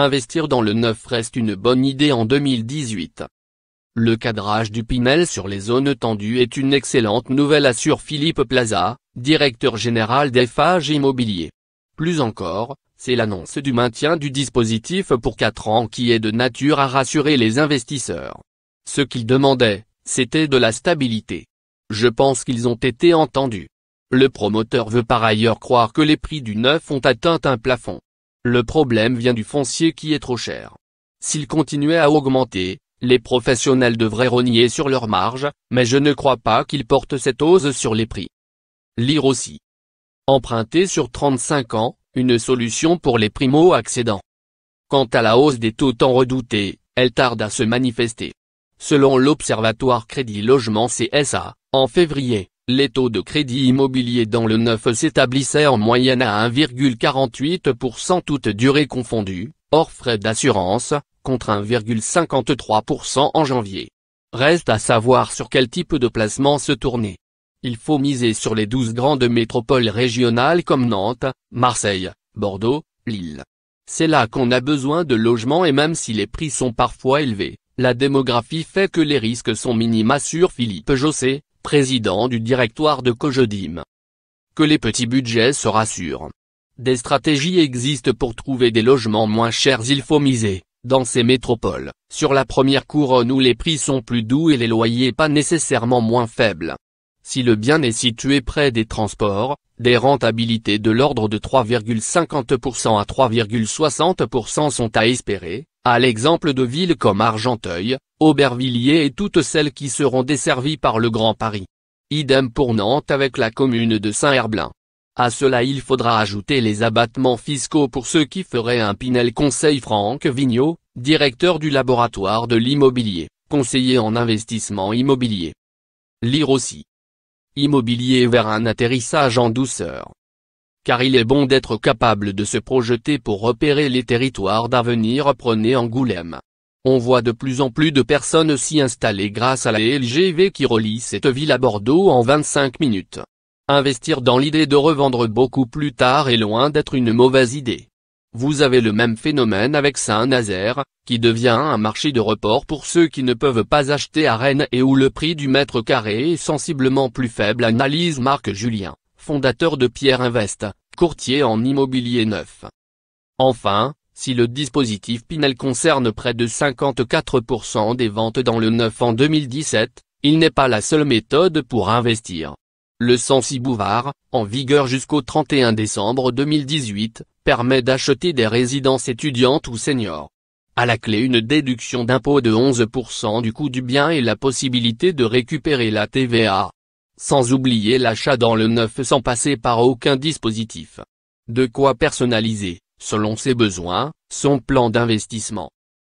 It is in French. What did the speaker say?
Investir dans le neuf reste une bonne idée en 2018. Le cadrage du Pinel sur les zones tendues est une excellente nouvelle assure Philippe Plaza, directeur général phages Immobilier. Plus encore, c'est l'annonce du maintien du dispositif pour 4 ans qui est de nature à rassurer les investisseurs. Ce qu'ils demandaient, c'était de la stabilité. Je pense qu'ils ont été entendus. Le promoteur veut par ailleurs croire que les prix du neuf ont atteint un plafond. Le problème vient du foncier qui est trop cher. S'il continuait à augmenter, les professionnels devraient rogner sur leurs marges, mais je ne crois pas qu'ils portent cette hausse sur les prix. Lire aussi. Emprunter sur 35 ans, une solution pour les primo-accédants. Quant à la hausse des taux tant redoutée, elle tarde à se manifester. Selon l'Observatoire Crédit Logement CSA, en février, les taux de crédit immobilier dans le 9 s'établissaient en moyenne à 1,48% toute durée confondue, hors frais d'assurance, contre 1,53% en janvier. Reste à savoir sur quel type de placement se tourner. Il faut miser sur les 12 grandes métropoles régionales comme Nantes, Marseille, Bordeaux, Lille. C'est là qu'on a besoin de logements et même si les prix sont parfois élevés, la démographie fait que les risques sont minimes sur Philippe Jossé, président du directoire de Cogedim. Que les petits budgets se rassurent. Des stratégies existent pour trouver des logements moins chers il faut miser, dans ces métropoles, sur la première couronne où les prix sont plus doux et les loyers pas nécessairement moins faibles. Si le bien est situé près des transports, des rentabilités de l'ordre de 3,50% à 3,60% sont à espérer, à l'exemple de villes comme Argenteuil, Aubervilliers et toutes celles qui seront desservies par le Grand Paris. Idem pour Nantes avec la commune de Saint-Herblain. À cela il faudra ajouter les abattements fiscaux pour ceux qui feraient un Pinel conseil Franck Vignaud, directeur du laboratoire de l'immobilier, conseiller en investissement immobilier. Lire aussi. Immobilier vers un atterrissage en douceur car il est bon d'être capable de se projeter pour repérer les territoires d'avenir prenez Angoulême. On voit de plus en plus de personnes s'y installer grâce à la LGV qui relie cette ville à Bordeaux en 25 minutes. Investir dans l'idée de revendre beaucoup plus tard est loin d'être une mauvaise idée. Vous avez le même phénomène avec Saint-Nazaire, qui devient un marché de report pour ceux qui ne peuvent pas acheter à Rennes et où le prix du mètre carré est sensiblement plus faible analyse Marc Julien, fondateur de Pierre Invest, courtier en immobilier neuf. Enfin, si le dispositif Pinel concerne près de 54% des ventes dans le neuf en 2017, il n'est pas la seule méthode pour investir. Le 106 Bouvard, en vigueur jusqu'au 31 décembre 2018, permet d'acheter des résidences étudiantes ou seniors. À la clé une déduction d'impôt de 11% du coût du bien et la possibilité de récupérer la TVA sans oublier l'achat dans le neuf sans passer par aucun dispositif. De quoi personnaliser, selon ses besoins, son plan d'investissement.